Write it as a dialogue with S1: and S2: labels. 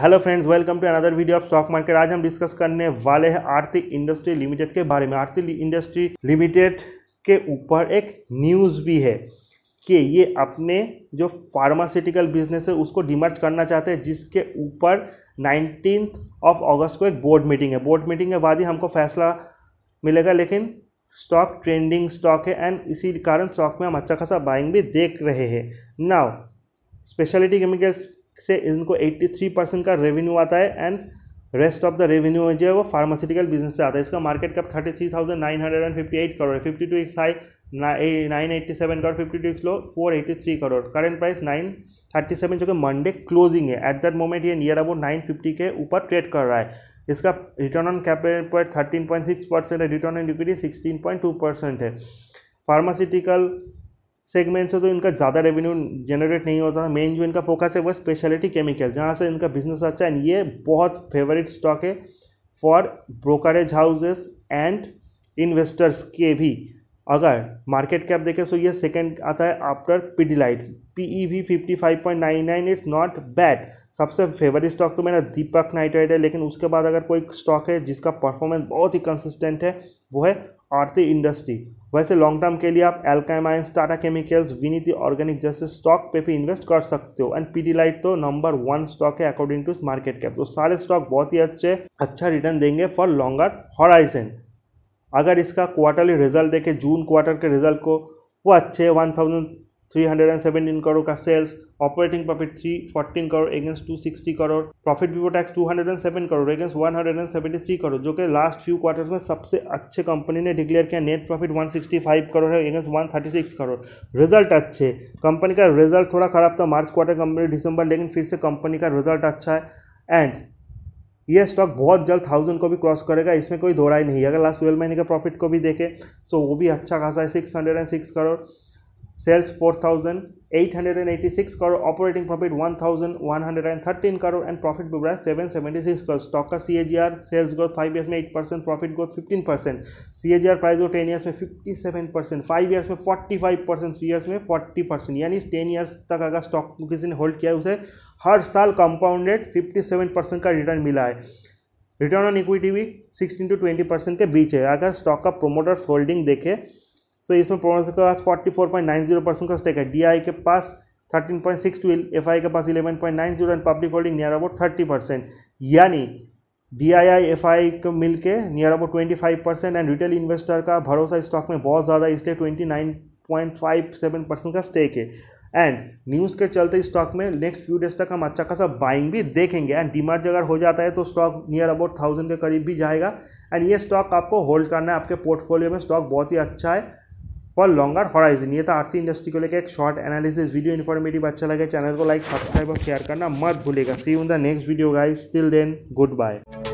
S1: hello friends welcome to another video of stock market आज हम discuss करने वाले हैं आर्थिक इंडस्ट्री लिमिटेड के बारे में आर्थिक इंडस्ट्री लिमिटेड के ऊपर एक न्यूज़ भी है कि ये अपने जो फार्मास्यूटिकल बिजनेस है उसको डिमर्ज करना चाहते हैं जिसके ऊपर नाइनटीन ऑफ अगस्त को एक बोर्ड मीटिंग है बोर्ड मीटिंग के बाद ही हमको फैसला मिलेगा लेकिन स्टॉक ट्रेंडिंग स्टॉक है एंड इसी कारण स्टॉक में हम अच्छा खासा बाइंग भी देख रहे हैं नाव स्पेशलिटी केमिकल्स से इनको 83 परसेंट का रेवेन्यू आता है and rest of the revenue जो है वो फार्मास्यूटिकल बिजनेस से आता है इसका मार्केट फिफ्टी 33,958 करोड़ है fifty two x high nine eighty seven crore fifty two x low four eighty three crore current price nine thirty seven जो कि मंडे क्लोजिंग है एट दैट मोमेंट ये नियर अबाउट नाइन फिफ्टी के ऊपर ट्रेड कर रहा है इसका रिटर्न ऑन कैपिटल पर थर्टीन पॉइंट सिक्स परसेंट है return on equity sixteen point two percent है फार्मास्यूटिकल सेगमेंट से तो इनका ज़्यादा रेवेन्यू जनरेट नहीं होता मेन जो इनका फोकस है वो स्पेशलिटी केमिकल जहाँ से इनका बिजनेस अच्छा है ये बहुत फेवरेट स्टॉक है for brokerage houses and investors के भी अगर मार्केट कैप देखें सो ये सेकंड आता है after P E V fifty five point nine nine it's not bad सबसे फेवरेट स्टॉक तो मेरा दीपक नाइट्राइट है लेकिन उसके बाद अगर कोई स्टॉक है जिसका परफॉर्मेंस बहुत ही कंसिस्टेंट है वो है आरती इंडस्ट्री वैसे लॉन्ग टर्म के लिए आप Alkyl Amines Tata chemicals Vinati organic जैसे स्टॉक पे भी इन्वेस्ट कर सकते हो एंड पीडी लाइट तो नंबर वन स्टॉक है अकॉर्डिंग टू मार्केट कैप तो सारे स्टॉक बहुत ही अच्छे अच्छा रिटर्न देंगे फॉर लॉन्गर हॉराइजन अगर इसका क्वार्टरली रिजल्ट देखें जून क्वार्टर के रिजल्ट को वो अच्छे वन थाउजेंड 317 करोड़ का sales operating profit 314 crore against 260 crore profit before tax 207 crore against 173 crore जो कि लास्ट फ्यू क्वार्टर्स में सबसे अच्छे कंपनी ने डिक्लेयर किया नेट प्रॉफिट 165 करोड़ है अगेंस्ट 136 करोड़ रिजल्ट अच्छे कंपनी का रिजल्ट थोड़ा खराब था मार्च क्वार्टर कंपनी दिसंबर लेकिन फिर से कंपनी का रिजल्ट अच्छा है एंड ये स्टॉक बहुत जल्द थाउजेंड को भी क्रॉस करेगा इसमें कोई दोहराई नहीं नहीं अगर लास्ट ट्वेल्व महीने का प्रॉफिट को भी देखें सो तो वो भी अच्छा खासा है six hundred and six crore sales four thousand eight hundred and eighty six crore operating profit one thousand one hundred and thirteen crore and profit seven seventy six crore stock का C sales growth five years में eight percent profit growth fifteen percent C price grow ten years में fifty seven percent five years में forty five percent three years में forty percent यानी ten years तक अगर stock किसी ने hold किया है उसे हर साल कंपाउंडेड फिफ्टी सेवन परसेंट का रिटर्न मिला है रिटर्न ऑन इक्विटी भी सिक्सटीन टू ट्वेंटी परसेंट के बीच है अगर स्टॉक का प्रोमोटर्स होल्डिंग देखें सो इसमें प्रोमोस के पास forty four point nine zero percent का स्टेक है डी के पास thirteen point six two F I के पास eleven point nine zero and public holding near about thirty percent यानी D I I F I I मिल के near about twenty five percent and retail investor का भरोसा stock में बहुत ज़्यादा इसलिए twenty nine point five seven percent का स्टेक है एंड न्यूज़ के चलते स्टॉक में नेक्स्ट फ्यू डेज तक हम अच्छा खासा बाइंग भी देखेंगे एंड डिमार्ज अगर हो जाता है तो स्टॉक नियर अबाउट थाउजेंड के करीब भी जाएगा एंड ये स्टॉक आपको होल्ड करना है आपके पोर्टफोलियो में स्टॉक बहुत ही अच्छा है फॉर लंगार हॉराइजन ये तो आर्थिक इंडस्ट्री को लेकर एक शॉर्ट एनालिसिस वीडियो इन्फॉर्मेटिव अच्छा लगे चैनल को लाइक सब्सक्राइब और शेयर करना मत भूलेगा see in the next video guys till then good bye